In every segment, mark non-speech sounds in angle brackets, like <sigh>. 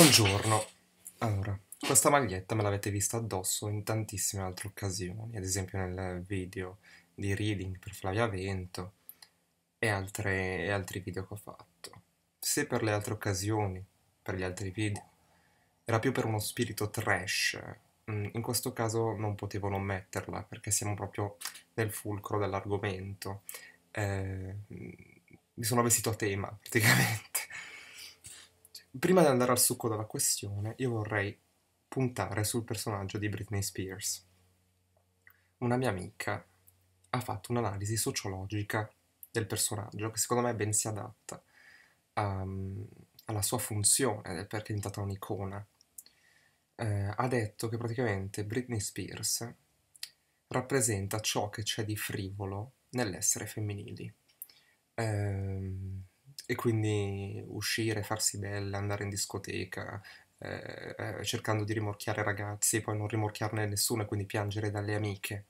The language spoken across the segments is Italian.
Buongiorno. Allora, questa maglietta me l'avete vista addosso in tantissime altre occasioni, ad esempio nel video di Reading per Flavia Vento e, altre, e altri video che ho fatto. Se per le altre occasioni, per gli altri video, era più per uno spirito trash, mm, in questo caso non potevo non metterla perché siamo proprio nel fulcro dell'argomento. Eh, mm, mi sono vestito a tema praticamente Prima di andare al succo della questione, io vorrei puntare sul personaggio di Britney Spears. Una mia amica ha fatto un'analisi sociologica del personaggio che secondo me ben si adatta a, ehm, alla sua funzione perché è diventata un'icona. Eh, ha detto che praticamente Britney Spears rappresenta ciò che c'è di frivolo nell'essere femminili. Eh, e quindi uscire, farsi bella, andare in discoteca, eh, eh, cercando di rimorchiare ragazzi e poi non rimorchiarne nessuno e quindi piangere dalle amiche.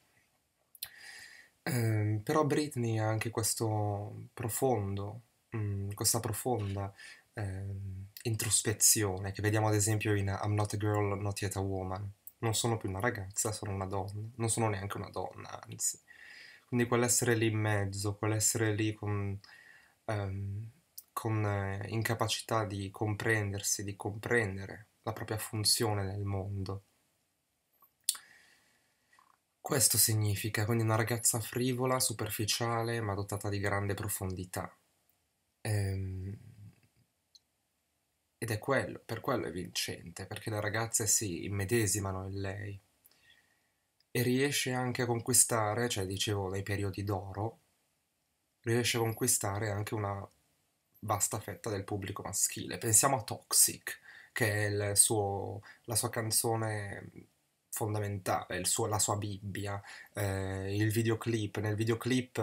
Eh, però Britney ha anche questo profondo, mh, mm, questa profonda eh, introspezione che vediamo ad esempio in I'm not a girl, not yet a woman. Non sono più una ragazza, sono una donna, non sono neanche una donna, anzi. Quindi quell'essere lì in mezzo, quell'essere lì con... Um, con eh, incapacità di comprendersi, di comprendere la propria funzione nel mondo. Questo significa quindi una ragazza frivola, superficiale, ma dotata di grande profondità. Ehm... Ed è quello, per quello è vincente, perché le ragazze si immedesimano in lei e riesce anche a conquistare, cioè dicevo dai periodi d'oro, riesce a conquistare anche una vasta fetta del pubblico maschile. Pensiamo a Toxic, che è suo, la sua canzone fondamentale, suo, la sua Bibbia, eh, il videoclip. Nel videoclip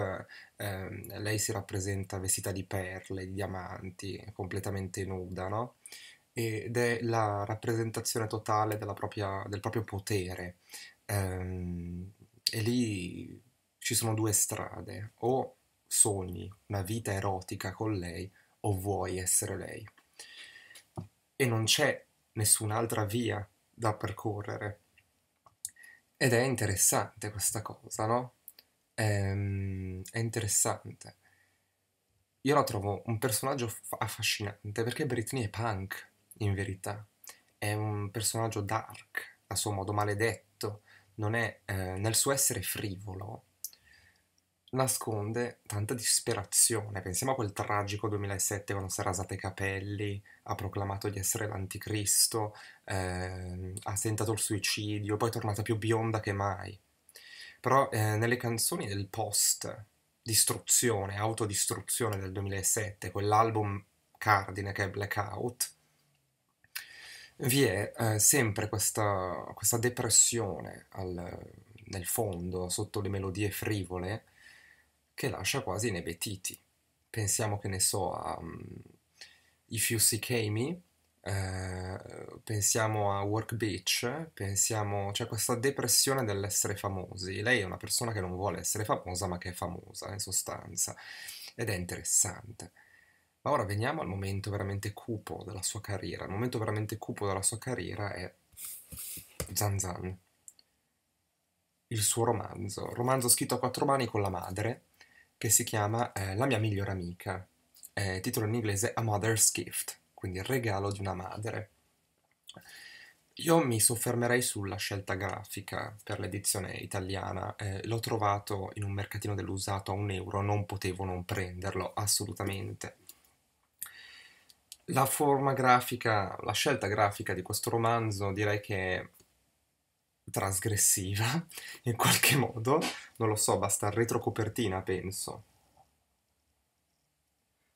eh, lei si rappresenta vestita di perle, di diamanti, completamente nuda, no? Ed è la rappresentazione totale propria, del proprio potere. Eh, e lì ci sono due strade, o sogni una vita erotica con lei, o vuoi essere lei. E non c'è nessun'altra via da percorrere. Ed è interessante questa cosa, no? Ehm, è interessante. Io la trovo un personaggio affascinante perché Britney è punk, in verità. È un personaggio dark, a suo modo maledetto, non è eh, nel suo essere frivolo, nasconde tanta disperazione. Pensiamo a quel tragico 2007 quando si è rasata i capelli, ha proclamato di essere l'anticristo, eh, ha tentato il suicidio, poi è tornata più bionda che mai. Però eh, nelle canzoni del post distruzione, autodistruzione del 2007, quell'album cardine che è Blackout, vi è eh, sempre questa, questa depressione al, nel fondo, sotto le melodie frivole, che lascia quasi inebetiti. Pensiamo che ne so a um, If You See Kami, eh, pensiamo a Work Beach, pensiamo, cioè questa depressione dell'essere famosi. Lei è una persona che non vuole essere famosa, ma che è famosa in sostanza, ed è interessante. Ma ora veniamo al momento veramente cupo della sua carriera. Il momento veramente cupo della sua carriera è Zan Zan. Il suo romanzo, romanzo scritto a quattro mani con la madre, che si chiama eh, La mia migliore amica, eh, titolo in inglese A Mother's Gift, quindi il regalo di una madre. Io mi soffermerei sulla scelta grafica per l'edizione italiana, eh, l'ho trovato in un mercatino dell'usato a un euro, non potevo non prenderlo assolutamente. La forma grafica, la scelta grafica di questo romanzo direi che trasgressiva, <laughs> in qualche modo, non lo so, basta retrocopertina, penso.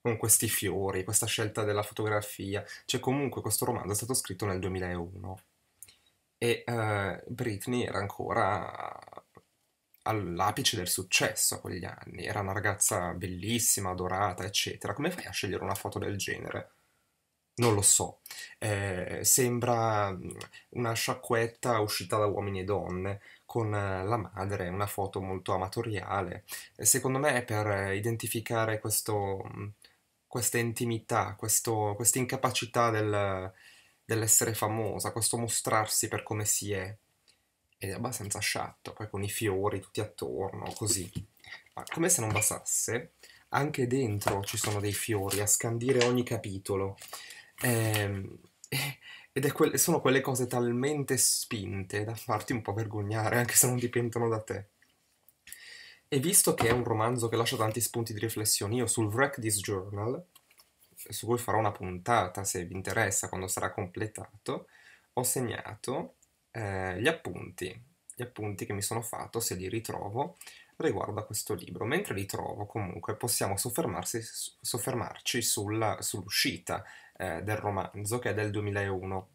Con questi fiori, questa scelta della fotografia, cioè comunque questo romanzo è stato scritto nel 2001 e uh, Britney era ancora all'apice del successo a quegli anni, era una ragazza bellissima, adorata, eccetera. Come fai a scegliere una foto del genere? non lo so, eh, sembra mhmm, una sciacquetta uscita da uomini e donne con eh, la madre, una foto molto amatoriale. Secondo me è per identificare questo, mhmm, questa intimità, questo, questa incapacità del, dell'essere famosa, questo mostrarsi per come si è. Ed è abbastanza sciatto, poi con i fiori tutti attorno, così. Ma come se non bastasse, anche dentro ci sono dei fiori a scandire ogni capitolo. Eh, <laughs> ed è que- sono quelle cose talmente spinte da farti un po' vergognare, anche se non dipendono da te. E visto che è un romanzo che lascia tanti spunti di riflessione, io sul Wreck This Journal, su cui farò una puntata se vi interessa quando sarà completato, ho segnato eh, gli appunti, gli appunti che mi sono fatto, se li ritrovo, riguardo a questo libro. Mentre li trovo, comunque, possiamo soffermarsi, soffermarci sulla, sull'uscita eh, del romanzo, che è del 2001.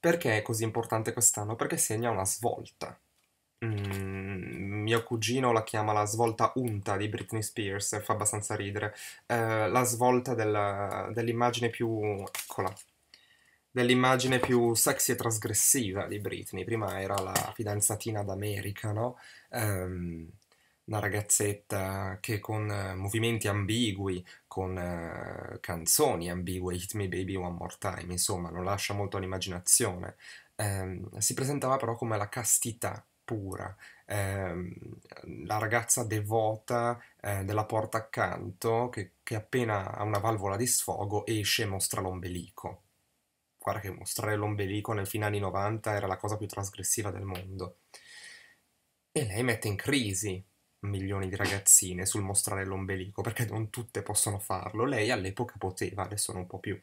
Perché è così importante quest'anno? Perché segna una svolta. Mm, mio cugino la chiama la svolta unta di Britney Spears, fa abbastanza ridere. Eh, la svolta della, dell'immagine più... eccola. Dell'immagine più sexy e trasgressiva di Britney. Prima era la fidanzatina d'America, no? Um, una ragazzetta che con eh, movimenti ambigui, con uh, canzoni ambigue, Hit Me Baby One More Time, insomma, non lascia molto all'immaginazione, ehm, si presentava però come la castità pura, ehm, la ragazza devota eh, della porta accanto che, che appena ha una valvola di sfogo esce e mostra l'ombelico. Guarda che mostrare l'ombelico nel fine anni 90 era la cosa più trasgressiva del mondo. E lei mette in crisi milioni di ragazzine sul mostrare l'ombelico, perché non tutte possono farlo. Lei all'epoca poteva, adesso non può più.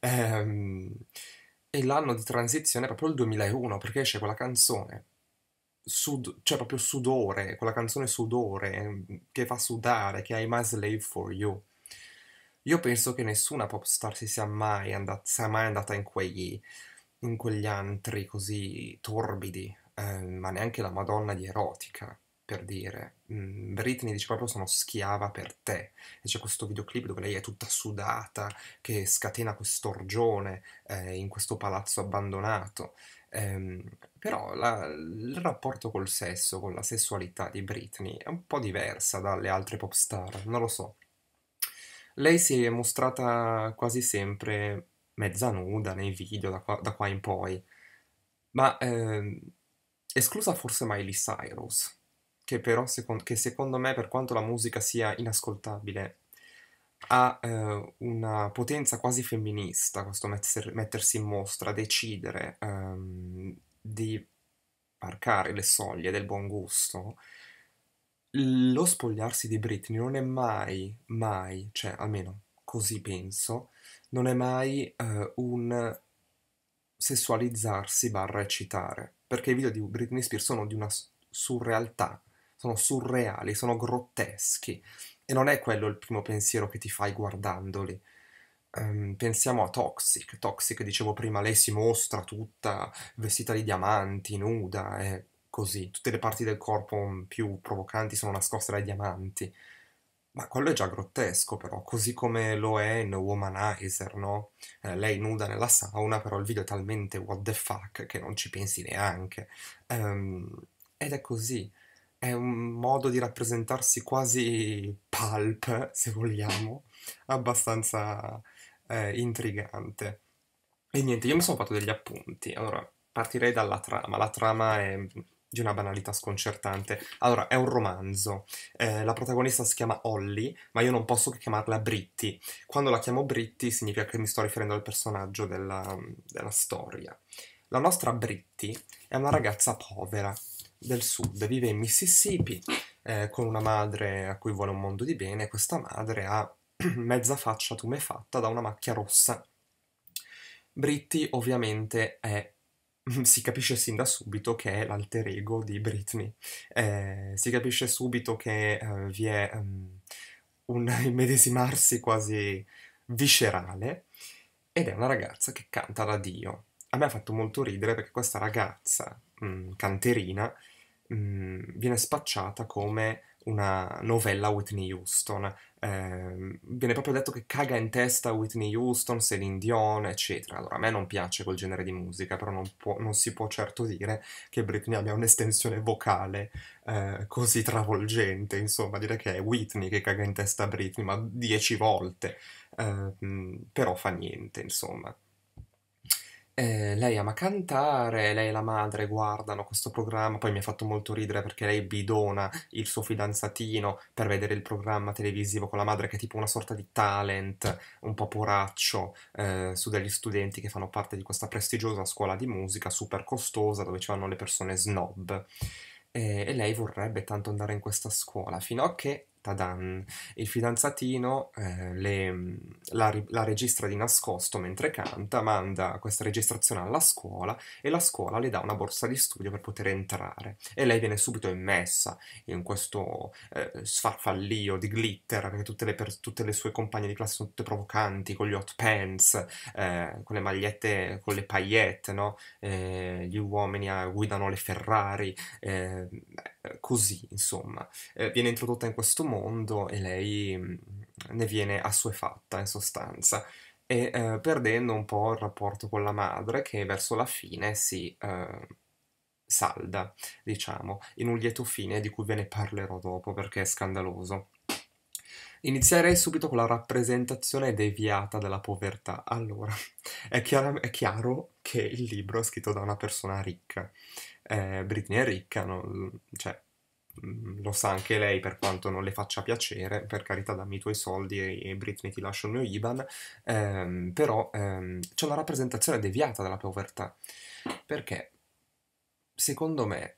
Ehm, e l'anno di transizione è proprio il 2001, perché esce quella canzone, sud- cioè proprio sudore, quella canzone sudore, ehm, che fa sudare, che è I'm a slave for you. Io penso che nessuna pop star si sia mai, andata, sia mai andata in, quegli, in quegli antri così torbidi, eh, ma neanche la Madonna di erotica per dire, mhmm, Britney dice proprio sono schiava per te, e c'è questo videoclip dove lei è tutta sudata, che scatena quest'orgione eh, in questo palazzo abbandonato, ehm, però la, il rapporto col sesso, con la sessualità di Britney è un po' diversa dalle altre pop star, non lo so. Lei si è mostrata quasi sempre mezza nuda nei video da qua, da qua in poi, ma ehm, esclusa forse Miley Cyrus, che però secondo, che secondo me, per quanto la musica sia inascoltabile, ha eh, una potenza quasi femminista, questo metter, mettersi in mostra, decidere ehm, di varcare le soglie del buon gusto. Lo spogliarsi di Britney non è mai, mai, cioè almeno così penso, non è mai eh, un sessualizzarsi barra eccitare, perché i video di Britney Spears sono di una surrealtà sono surreali, sono grotteschi. E non è quello il primo pensiero che ti fai guardandoli. Um, pensiamo a Toxic. Toxic, dicevo prima, lei si mostra tutta vestita di diamanti, nuda e così. Tutte le parti del corpo più provocanti sono nascoste dai diamanti. Ma quello è già grottesco, però, così come lo è in Womanizer, no? Eh, lei nuda nella sauna, però il video è talmente what the fuck che non ci pensi neanche. Um, ed è così è un modo di rappresentarsi quasi pulp, se vogliamo, abbastanza eh, intrigante. E niente, io mi sono fatto degli appunti. Allora, partirei dalla trama. La trama è di una banalità sconcertante. Allora, è un romanzo. Eh, la protagonista si chiama Holly, ma io non posso che chiamarla Britti. Quando la chiamo Britti significa che mi sto riferendo al personaggio della, della storia. La nostra Britti è una mm. ragazza povera del sud, vive in Mississippi eh, con una madre a cui vuole un mondo di bene, questa madre ha <clears throat> mezza faccia tumefatta da una macchia rossa. Britty ovviamente è, <clears throat> si capisce sin da subito che è l'alter ego di Britney, eh, si capisce subito che eh, vi è um, un <laughs> immedesimarsi quasi viscerale ed è una ragazza che canta da Dio. A me ha fatto molto ridere perché questa ragazza mh, canterina mh, viene spacciata come una novella Whitney Houston. Eh, viene proprio detto che caga in testa Whitney Houston, Celine Dion, eccetera. Allora, a me non piace quel genere di musica, però non, può, non si può certo dire che Britney abbia un'estensione vocale eh, così travolgente. Insomma, dire che è Whitney che caga in testa Britney, ma dieci volte. Eh, però fa niente, insomma. Eh, lei ama cantare, lei e la madre guardano questo programma, poi mi ha fatto molto ridere perché lei bidona il suo fidanzatino per vedere il programma televisivo con la madre che è tipo una sorta di talent, un po' poraccio, eh, su degli studenti che fanno parte di questa prestigiosa scuola di musica super costosa dove ci vanno le persone snob. Eh, e lei vorrebbe tanto andare in questa scuola, fino a che tadan, mm, il fidanzatino eh, le, mm, la, la, registra di nascosto mentre canta, manda questa registrazione alla scuola e la scuola le dà una borsa di studio per poter entrare e lei viene subito immessa in questo eh, sfarfallio di glitter perché tutte le, per, tutte le, sue compagne di classe sono tutte provocanti con gli hot pants, eh, con le magliette, con le paillette, no? Eh, gli uomini eh, guidano le Ferrari, eh, così insomma, viene introdotta in questo modo mondo e lei mm, ne viene assuefatta in sostanza e eh, perdendo un po' il rapporto con la madre che verso la fine si eh, salda, diciamo, in un lieto fine di cui ve ne parlerò dopo perché è scandaloso. Inizierei subito con la rappresentazione deviata della povertà. Allora, <laughs> è, chiaro, è chiaro che il libro è scritto da una persona ricca. Eh, Britney è ricca, non, cioè, Mm, lo sa anche lei per quanto non le faccia piacere, per carità dammi i tuoi soldi e, e Britney ti lascio il mio IBAN, ehm, però ehm, c'è una rappresentazione deviata della povertà, perché secondo me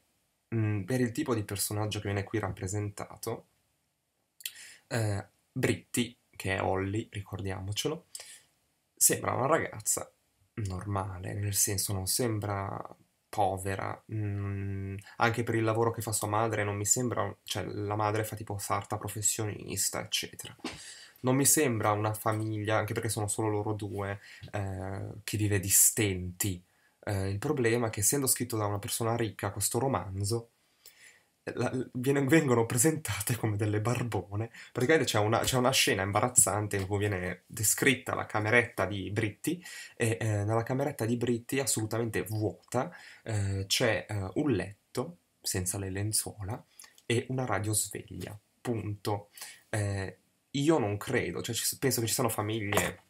mh, mm, per il tipo di personaggio che viene qui rappresentato, eh, Britti, che è Holly, ricordiamocelo, sembra una ragazza normale, nel senso non sembra povera, mm, anche per il lavoro che fa sua madre, non mi sembra, cioè la madre fa tipo sarta professionista, eccetera. Non mi sembra una famiglia, anche perché sono solo loro due, eh, che vive di stenti. Eh, il problema è che essendo scritto da una persona ricca questo romanzo, la, viene, vengono presentate come delle barbone. Praticamente c'è una, c'è una, scena imbarazzante in cui viene descritta la cameretta di Britti e eh, nella cameretta di Britti assolutamente vuota eh, c'è eh, un letto senza le lenzuola e una radio sveglia. Punto. Eh, io non credo, cioè, ci, penso che ci siano famiglie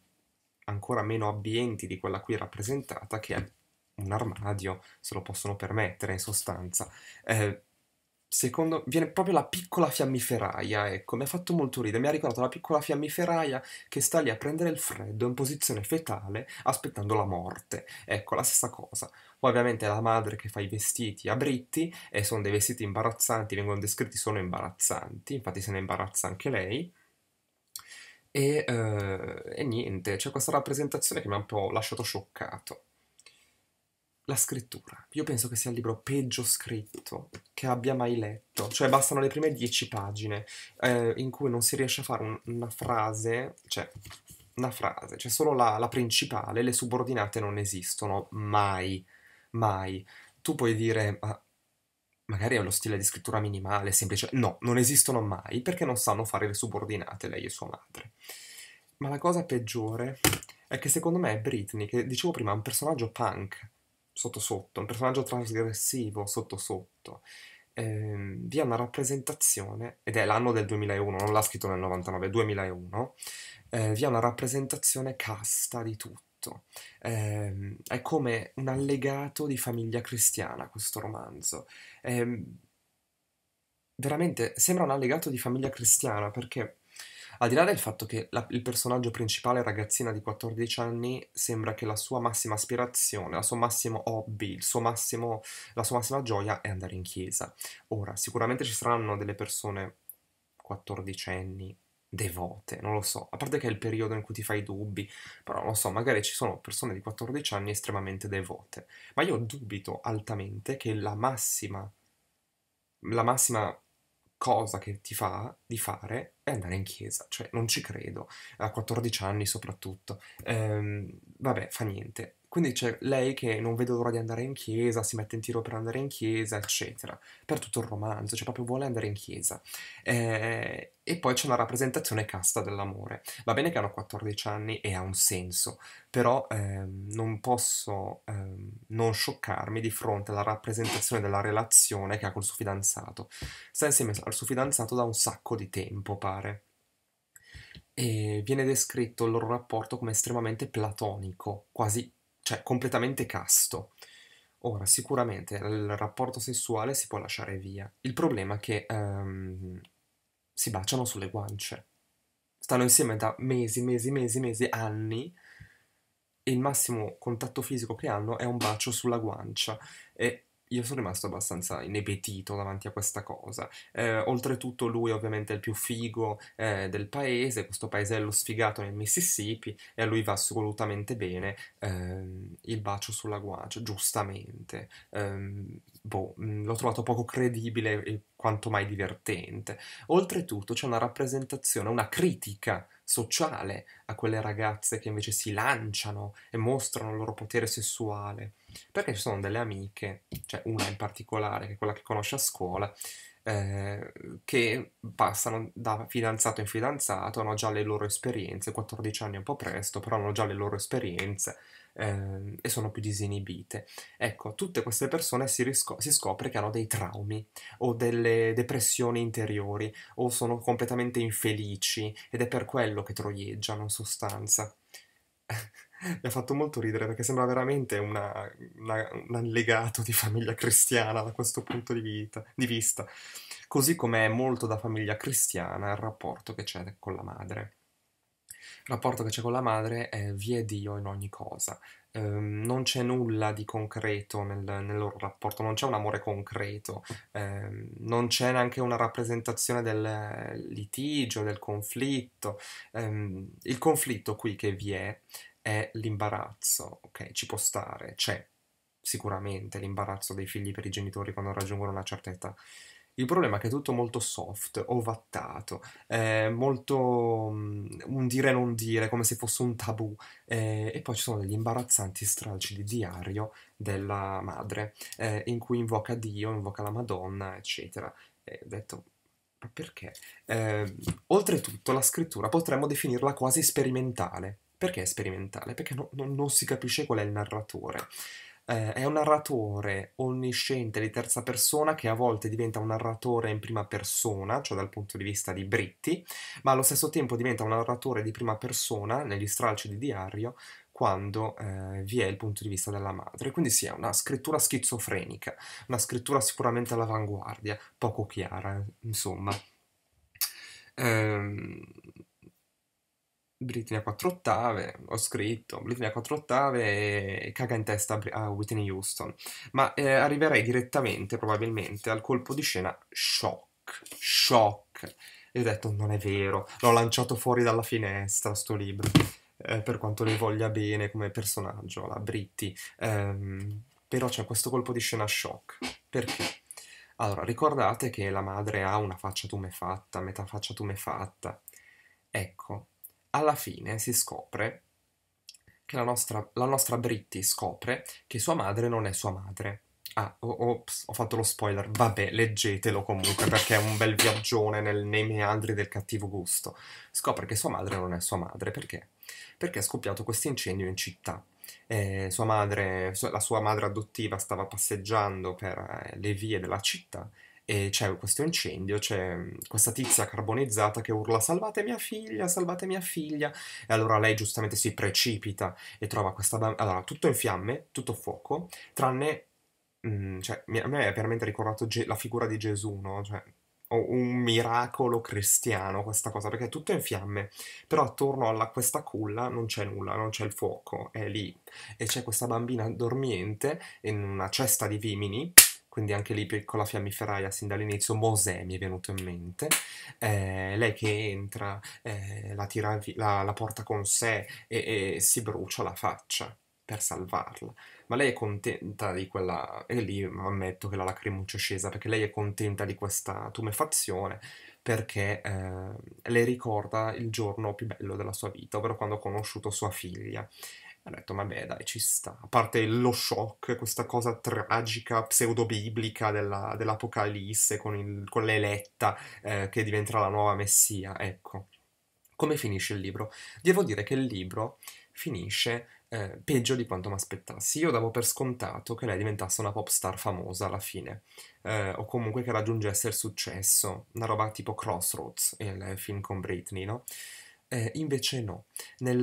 ancora meno abbienti di quella qui rappresentata che un armadio se lo possono permettere in sostanza. Eh, secondo viene proprio la piccola fiammiferaia, ecco, mi ha fatto molto ridere, mi ha ricordato la piccola fiammiferaia che sta lì a prendere il freddo in posizione fetale aspettando la morte. Ecco, la stessa cosa. Poi ovviamente è la madre che fa i vestiti a Britti e sono dei vestiti imbarazzanti, vengono descritti solo imbarazzanti, infatti se ne imbarazza anche lei. E, uh, e niente, c'è questa rappresentazione che mi ha un po' lasciato scioccato la scrittura. Io penso che sia il libro peggio scritto che abbia mai letto. Cioè, bastano le prime dieci pagine eh, in cui non si riesce a fare un, una frase, cioè una frase, c'è cioè, solo la, la, principale, le subordinate non esistono mai, mai. Tu puoi dire, ma magari è lo stile di scrittura minimale, semplice, no, non esistono mai perché non sanno fare le subordinate lei e sua madre. Ma la cosa peggiore è che secondo me è Britney, che dicevo prima è un personaggio punk, sotto sotto, un personaggio trasgressivo sotto sotto, eh, vi è una rappresentazione, ed è l'anno del 2001, non l'ha scritto nel 99, 2001, eh, vi è una rappresentazione casta di tutto. Eh, è come un allegato di famiglia cristiana questo romanzo. Ehm, veramente sembra un allegato di famiglia cristiana perché al di là del fatto che la, il personaggio principale, ragazzina di 14 anni, sembra che la sua massima aspirazione, la sua massimo hobby, massimo, la sua massima gioia è andare in chiesa. Ora, sicuramente ci saranno delle persone 14 anni devote, non lo so, a parte che è il periodo in cui ti fai dubbi, però non lo so, magari ci sono persone di 14 anni estremamente devote, ma io dubito altamente che la massima, la massima cosa che ti fa di fare è andare in chiesa, cioè non ci credo, a 14 anni soprattutto. Ehm, vabbè, fa niente. Quindi c'è lei che non vede l'ora di andare in chiesa, si mette in tiro per andare in chiesa, eccetera. Per tutto il romanzo, cioè proprio vuole andare in chiesa. Eh, e poi c'è una rappresentazione casta dell'amore. Va bene che hanno 14 anni e ha un senso, però ehm, non posso ehm, non scioccarmi di fronte alla rappresentazione della relazione che ha col suo fidanzato. Sta insieme al suo fidanzato da un sacco di tempo, pare. E viene descritto il loro rapporto come estremamente platonico, quasi cioè completamente casto. Ora, sicuramente il rapporto sessuale si può lasciare via. Il problema è che um, si baciano sulle guance. Stanno insieme da mesi, mesi, mesi, mesi, anni e il massimo contatto fisico che hanno è un bacio sulla guancia. E io sono rimasto abbastanza inebetito davanti a questa cosa. Eh, oltretutto, lui, ovviamente, è il più figo eh, del paese. Questo paesello sfigato nel Mississippi, e a lui va assolutamente bene. Eh, il bacio sulla guancia, giustamente. Ehm, boh, mm, l'ho trovato poco credibile e quanto mai divertente. Oltretutto c'è una rappresentazione, una critica sociale a quelle ragazze che invece si lanciano e mostrano il loro potere sessuale. Perché ci sono delle amiche, cioè una in particolare, che è quella che conosce a scuola, eh, che passano da fidanzato in fidanzato, hanno già le loro esperienze, 14 anni è un po' presto, però hanno già le loro esperienze Ehm, e sono più disinibite. Ecco, tutte queste persone si, risco- si scopre che hanno dei traumi o delle depressioni interiori o sono completamente infelici ed è per quello che troieggiano in sostanza. <laughs> mi ha fatto molto ridere perché sembra veramente una, una, un allegato di famiglia cristiana da questo punto di, vita, di vista, così come è molto da famiglia cristiana il rapporto che c'è con la madre. Il rapporto che c'è con la madre è vi è Dio in ogni cosa. Um, non c'è nulla di concreto nel, nel, loro rapporto, non c'è un amore concreto, um, non c'è neanche una rappresentazione del litigio, del conflitto. Um, il conflitto qui che vi è è l'imbarazzo, ok? Ci può stare, c'è sicuramente l'imbarazzo dei figli per i genitori quando raggiungono una certa età. Il problema è che è tutto molto soft, ovattato, eh, molto um, un dire non dire, come se fosse un tabù. Eh, e poi ci sono degli imbarazzanti stralci di diario della madre, eh, in cui invoca Dio, invoca la Madonna, eccetera. E ho detto, ma perché? Eh, oltretutto la scrittura potremmo definirla quasi sperimentale. Perché è sperimentale? Perché no, no, non si capisce qual è il narratore eh, è un narratore onnisciente di terza persona che a volte diventa un narratore in prima persona, cioè dal punto di vista di Britti, ma allo stesso tempo diventa un narratore di prima persona negli stralci di diario quando eh, vi è il punto di vista della madre. Quindi sì, è una scrittura schizofrenica, una scrittura sicuramente all'avanguardia, poco chiara, insomma. Ehm, Britney a quattro ottave, ho scritto Britney a quattro ottave e caga in testa a Whitney Houston, ma eh, arriverei direttamente probabilmente al colpo di scena shock, shock, e ho detto non è vero, l'ho lanciato fuori dalla finestra sto libro, eh, per quanto le voglia bene come personaggio, la Britney, ehm, però c'è questo colpo di scena shock, perché? Allora, ricordate che la madre ha una faccia tumefatta, metà faccia tumefatta. Ecco, alla fine si scopre che la nostra, la nostra Britti scopre che sua madre non è sua madre. Ah, ops, ho fatto lo spoiler. Vabbè, leggetelo comunque perché è un bel viaggione nel, nei meandri del cattivo gusto. Scopre che sua madre non è sua madre perché? Perché è scoppiato questo incendio in città. Eh, sua madre, la sua madre adottiva stava passeggiando per eh, le vie della città e c'è questo incendio, c'è mm, questa tizia carbonizzata che urla salvate mia figlia, salvate mia figlia, e allora lei giustamente si precipita e trova questa bambina, allora tutto in fiamme, tutto fuoco, tranne, mh, mm, cioè, a me è veramente ricordato Ge- la figura di Gesù, no? Cioè, un miracolo cristiano questa cosa, perché è tutto in fiamme, però attorno a questa culla non c'è nulla, non c'è il fuoco, è lì, e c'è questa bambina dormiente in una cesta di vimini, quindi anche lì piccola fiammiferaia sin dall'inizio, Mosè mi è venuto in mente, eh, lei che entra, eh, la, tira, la, la, porta con sé e, e, si brucia la faccia per salvarla, ma lei è contenta di quella, e lì ammetto che la lacrimuccia è scesa, perché lei è contenta di questa tumefazione, perché eh, le ricorda il giorno più bello della sua vita, ovvero quando ha conosciuto sua figlia. Hanno detto, vabbè, dai, ci sta. A parte lo shock, questa cosa tragica, pseudo-biblica della, dell'Apocalisse con, il, con l'eletta eh, che diventerà la nuova Messia, ecco. Come finisce il libro? Devo dire che il libro finisce eh, peggio di quanto mi aspettassi. Io davo per scontato che lei diventasse una pop star famosa alla fine, eh, o comunque che raggiungesse il successo, una roba tipo Crossroads, eh, il film con Britney, no? Eh, invece no, nel,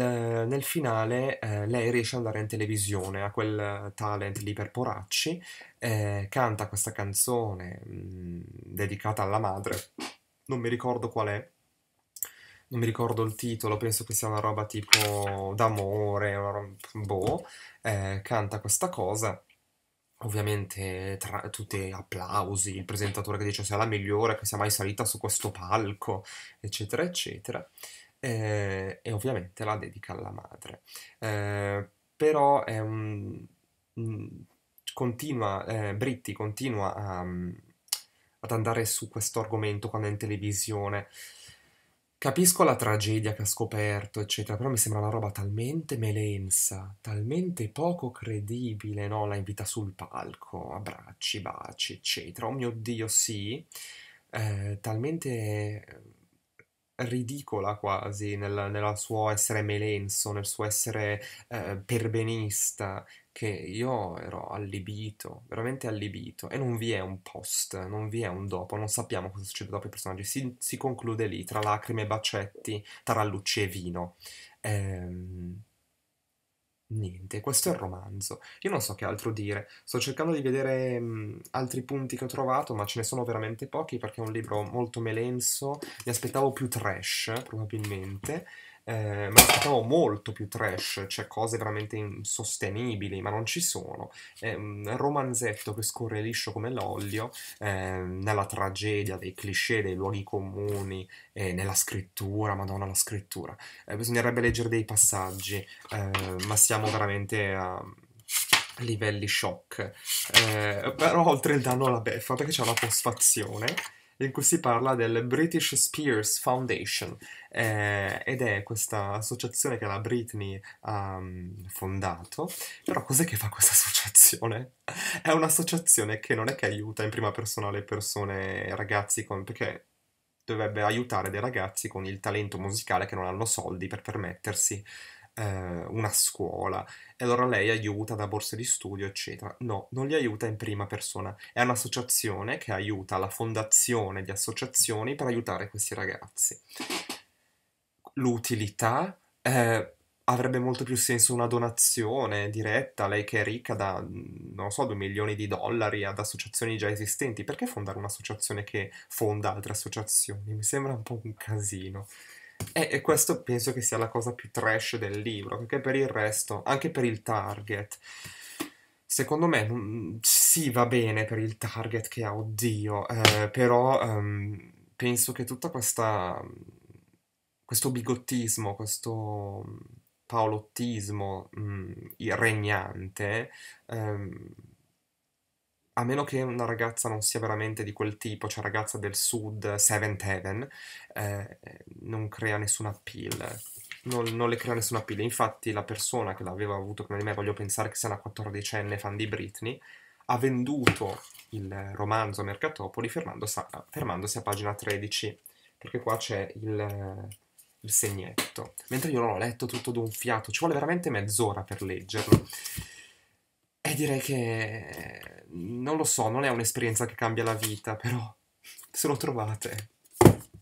nel finale eh, lei riesce ad andare in televisione a quel talent lì per Poracci, eh, canta questa canzone mh, mm, dedicata alla madre, non mi ricordo qual è, non mi ricordo il titolo, penso che sia una roba tipo d'amore, roba, boh, eh, canta questa cosa ovviamente tra tutti applausi, il presentatore che dice sia la migliore che sia mai salita su questo palco, eccetera, eccetera eh, e ovviamente la dedica alla madre. Eh, però è un, mm, continua, eh, Britti continua a, mm, ad andare su questo argomento quando è in televisione. Capisco la tragedia che ha scoperto, eccetera, però mi sembra una roba talmente melensa, talmente poco credibile, no? La invita sul palco, abbracci, baci, eccetera. Oh mio Dio, sì. Eh, talmente ridicola quasi nel, nel suo essere melenso, nel suo essere eh, perbenista, che io ero allibito, veramente allibito, e non vi è un post, non vi è un dopo, non sappiamo cosa succede dopo i personaggi, si, si conclude lì, tra lacrime, e bacetti, tra tarallucci e vino. Ehm, Niente, questo è il romanzo. Io non so che altro dire. Sto cercando di vedere mh, mm, altri punti che ho trovato, ma ce ne sono veramente pochi perché è un libro molto melenso. Mi aspettavo più trash, probabilmente eh, ma aspettavo molto più trash, cioè cose veramente insostenibili, ma non ci sono. È un romanzetto che scorre liscio come l'olio eh, nella tragedia dei cliché, dei luoghi comuni, eh, nella scrittura, madonna la scrittura. Eh, bisognerebbe leggere dei passaggi, eh, ma siamo veramente a livelli shock. Eh, però oltre il danno alla beffa, perché c'è una posfazione in cui si parla del British Spears Foundation eh, ed è questa associazione che la Britney ha um, fondato. Però cos'è che fa questa associazione? È un'associazione che non è che aiuta in prima persona le persone, ragazzi, con, perché dovrebbe aiutare dei ragazzi con il talento musicale che non hanno soldi per permettersi eh, una scuola e allora lei aiuta da borse di studio, eccetera. No, non li aiuta in prima persona, è un'associazione che aiuta la fondazione di associazioni per aiutare questi ragazzi. L'utilità eh, avrebbe molto più senso una donazione diretta, lei che è ricca da, non so, 2 milioni di dollari ad associazioni già esistenti, perché fondare un'associazione che fonda altre associazioni? Mi sembra un po' un casino. E, eh, e questo penso che sia la cosa più trash del libro, perché per il resto, anche per il target, secondo me non, mm, sì va bene per il target che ha, oddio, eh, però ehm, penso che tutta questa questo bigottismo, questo paolottismo mh, mm, regnante ehm, a meno che una ragazza non sia veramente di quel tipo, cioè ragazza del sud, Seventh Heaven, eh, non crea nessun appeal. Non, non, le crea nessun appeal. Infatti, la persona che l'aveva avuto come me, voglio pensare che sia una quattordicenne fan di Britney, ha venduto il romanzo a Mercatopoli fermandosi a pagina 13, perché qua c'è il, il segnetto. Mentre io l'ho letto tutto d'un fiato, ci vuole veramente mezz'ora per leggerlo. E direi che non lo so, non è un'esperienza che cambia la vita, però <laughs> se lo trovate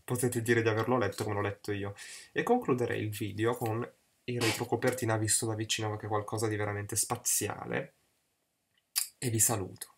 potete dire di averlo letto come l'ho letto io. E concluderei il video con il retrocopertina visto da vicino che è qualcosa di veramente spaziale e vi saluto.